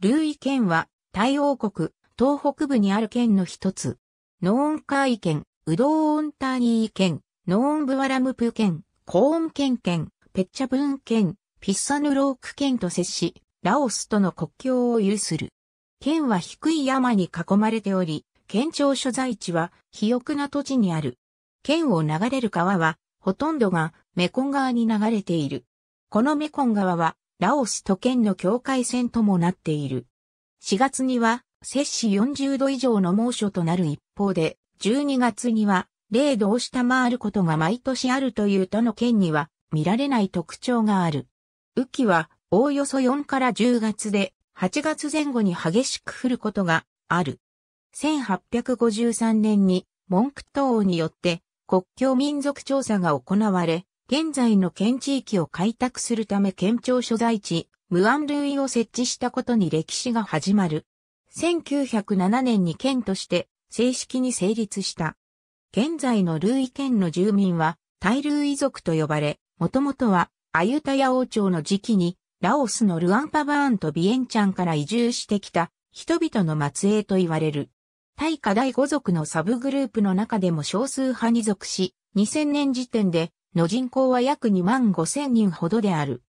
ルイ県は、タイ王国、東北部にある県の一つ。ノーンカーイ県、ウドーンターニー県、ノーンブワラムプ県、コーン県県、ペッチャブーン県、ピッサヌローク県と接し、ラオスとの国境を有する。県は低い山に囲まれており、県庁所在地は肥沃な土地にある。県を流れる川は、ほとんどがメコン川に流れている。このメコン川は、ラオスと県の境界線ともなっている。4月には、摂氏40度以上の猛暑となる一方で、12月には0度を下回ることが毎年あるという他の県には見られない特徴がある。雨季はおおよそ4から10月で8月前後に激しく降ることがある。1853年にモンクトによって国境民族調査が行われ、現在の県地域を開拓するため県庁所在地、ムアンルイを設置したことに歴史が始まる。1907年に県として正式に成立した。現在のルイ県の住民は、タイルイ族と呼ばれ、もともとは、アユタヤ王朝の時期に、ラオスのルアンパバーンとビエンチャンから移住してきた、人々の末裔と言われる。イカ第五族のサブグループの中でも少数派に属し、2000年時点での人口は約2万5千人ほどである。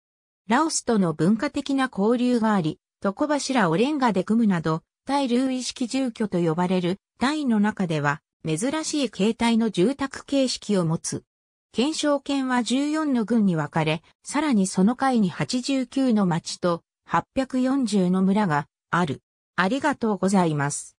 ラオスとの文化的な交流があり、床柱をレンガで組むなど、対流意識住居と呼ばれる、タイの中では、珍しい形態の住宅形式を持つ。検証権は14の郡に分かれ、さらにその階に89の町と840の村がある。ありがとうございます。